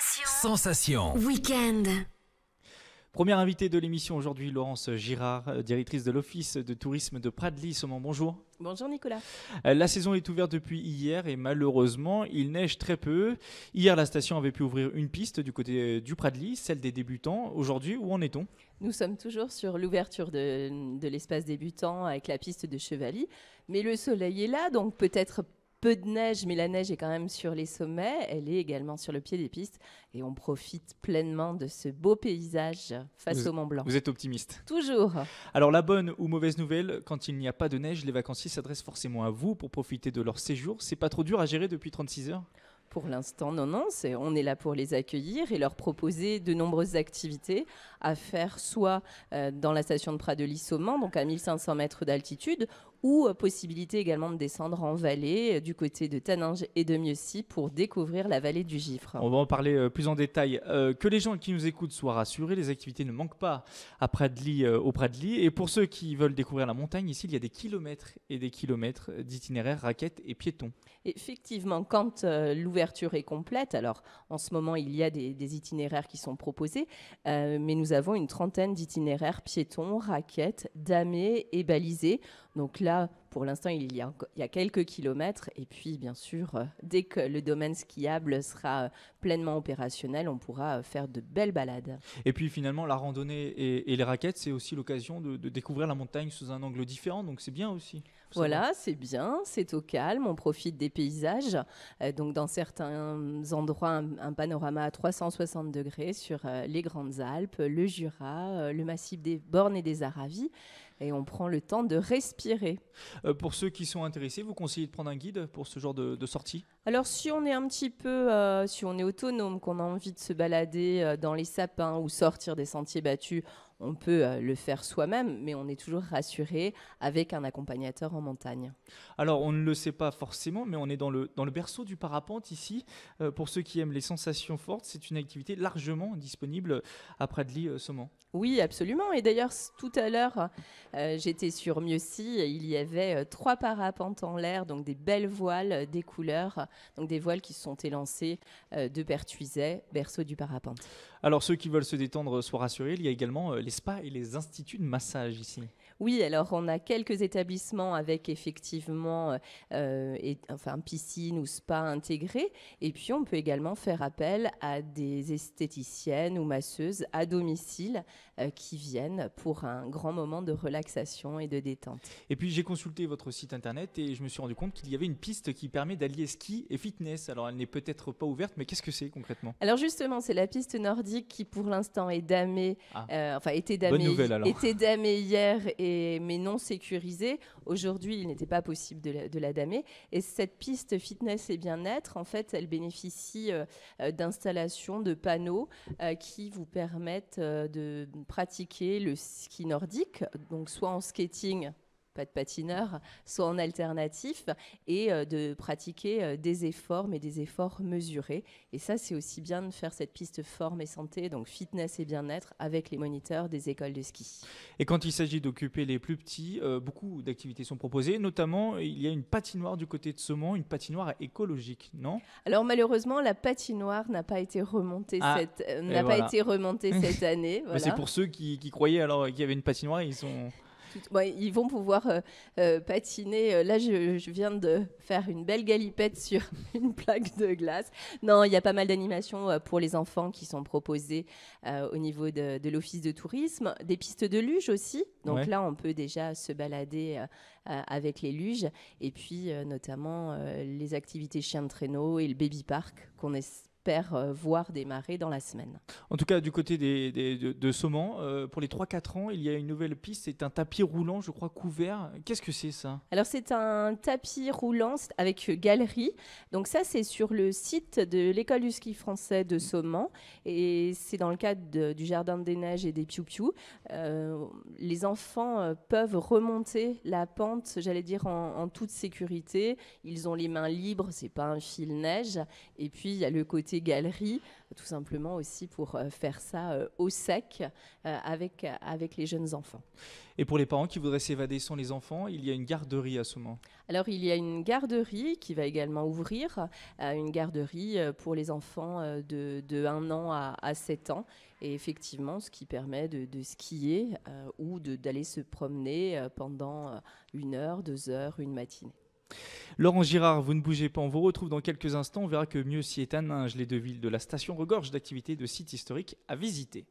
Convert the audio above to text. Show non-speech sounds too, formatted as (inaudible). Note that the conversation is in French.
Sensation. Sensation. Week-end. Première invitée de l'émission aujourd'hui, Laurence Girard, directrice de l'Office de tourisme de pradly Bonjour. Bonjour Nicolas. Euh, la saison est ouverte depuis hier et malheureusement, il neige très peu. Hier, la station avait pu ouvrir une piste du côté euh, du Pradly, celle des débutants. Aujourd'hui, où en est-on Nous sommes toujours sur l'ouverture de, de l'espace débutant avec la piste de Chevalier, mais le soleil est là, donc peut-être peu de neige, mais la neige est quand même sur les sommets. Elle est également sur le pied des pistes et on profite pleinement de ce beau paysage face au Mont Blanc. Vous êtes optimiste. Toujours. Alors la bonne ou mauvaise nouvelle, quand il n'y a pas de neige, les vacanciers s'adressent forcément à vous pour profiter de leur séjour. C'est pas trop dur à gérer depuis 36 heures pour l'instant, non, non, on est là pour les accueillir et leur proposer de nombreuses activités à faire, soit euh, dans la station de Pradelis de Mans, donc à 1500 mètres d'altitude, ou euh, possibilité également de descendre en vallée euh, du côté de Taninges et de Mieuxy pour découvrir la vallée du Gifre. On va en parler euh, plus en détail. que les gens qui nous écoutent soient rassurés, les activités ne manquent pas à Pradly, euh, au Et pour ceux qui veulent découvrir la montagne, ici, il y a des kilomètres et des kilomètres d'itinéraires, raquettes et piétons. Effectivement, quand l'ouverture est complète, alors en ce moment, il y a des, des itinéraires qui sont proposés, mais nous avons une trentaine d'itinéraires piétons, raquettes, damés et balisés. Donc là, der pour l'instant, il, y a, quelques kilomètres. Et puis, bien sûr, euh, dès que le domaine skiable sera euh, pleinement opérationnel, on pourra euh, faire de belles balades. Et puis, finalement, la randonnée et, les raquettes, c'est aussi l'occasion de, découvrir la montagne sous un angle différent. Donc, c'est bien aussi. Voilà, c'est bien, c'est au calme, on profite des paysages. donc dans certains endroits, un, panorama à 360 degrés sur les Grandes Alpes, le Jura, le massif des Bornes et des Aravis. Et on prend le temps de respirer. Euh, pour ceux qui sont intéressés, vous conseillez de prendre un guide pour ce genre de, sortie Alors si on est un petit peu, euh, si on est autonome, qu'on a envie de se balader euh, dans les sapins ou sortir des sentiers battus, on peut euh, le faire soi-même, mais on est toujours rassuré avec un accompagnateur en montagne. Alors, on ne le sait pas forcément, mais on est dans le, dans le berceau du parapente ici. Euh, pour ceux qui aiment les sensations fortes, c'est une activité largement disponible à Pradly-Saumon. Euh, oui, absolument. Et d'ailleurs, tout à l'heure, j'étais sur Mieuxy, il y avait trois parapentes en l'air, donc des belles voiles, des couleurs, donc des voiles qui sont élancées de Pertuiset, berceau du parapente. Alors, ceux qui veulent se détendre soient rassurés, il y a également les spas et les instituts de massage ici oui, alors on a quelques établissements avec effectivement euh, euh, enfin, piscine ou spa intégré. Et puis on peut également faire appel à des esthéticiennes ou masseuses à domicile euh, qui viennent pour un grand moment de relaxation et de détente. Et puis j'ai consulté votre site internet et je me suis rendu compte qu'il y avait une piste qui permet d'allier ski et fitness. Alors elle n'est peut-être pas ouverte, mais qu'est-ce que c'est concrètement Alors justement, c'est la piste nordique qui pour l'instant est damée, ah. enfin était était hier mais non sécurisée. Aujourd'hui, il n'était pas possible de la, damer. Et cette piste fitness et bien-être, en fait, elle bénéficie euh, euh, d'installations, de panneaux euh, qui vous permettent de pratiquer le ski nordique, donc soit en skating pas de patineur, soit en alternatif, et euh, de pratiquer euh, des efforts, mais des efforts mesurés. Et ça, c'est aussi bien de faire cette piste forme et santé, donc fitness et bien-être, avec les moniteurs des écoles de ski. Et quand il s'agit d'occuper les plus petits, euh, beaucoup d'activités sont proposées, notamment il y a une patinoire du côté de Saumon, une patinoire écologique, non Alors malheureusement, la patinoire n'a pas été remontée ah, cette, pas été cette (laughs) année. C'est pour ceux qui, croyaient alors qu'il y avait une patinoire, ils sont ils vont pouvoir euh, euh, patiner. Euh, là, je, viens de faire une belle galipette sur (laughs) une plaque de glace. Non, il y a pas mal d'animations pour les enfants qui sont proposées au niveau de, l'office de tourisme. Des pistes de luge aussi. Donc là, on peut déjà se balader avec les luges. Et puis, notamment, les activités chiens de traîneau et le baby park qu'on espère Espère euh, voir démarrer dans la semaine. En tout cas, du côté des, de, Saumon, euh, pour les 3-4 ans, il y a une nouvelle piste, c'est un tapis roulant, je crois, couvert. Qu'est-ce que c'est ça Alors, c'est un tapis roulant avec galerie. Donc ça, c'est sur le site de l'école du ski français de Saumon. Et c'est dans le cadre du Jardin des Neiges et des piou euh, les enfants peuvent remonter la pente, j'allais dire, en, en toute sécurité. Ils ont les mains libres, c'est pas un fil neige. Et puis, il y a le côté galeries, tout simplement aussi pour euh, faire ça euh, au sec euh, avec, avec les jeunes enfants. Et pour les parents qui voudraient s'évader sans les enfants, il y a une garderie à ce moment Alors il y a une garderie qui va également ouvrir, une garderie pour les enfants de, de 1 an à, à 7 ans et effectivement ce qui permet de, de skier ou d'aller se promener pendant une heure, deux heures, une matinée. Laurent Girard, vous ne bougez pas, on vous retrouve dans quelques instants. On verra que mieux s'y est à Les deux villes de la station regorgent d'activités de sites historiques à visiter.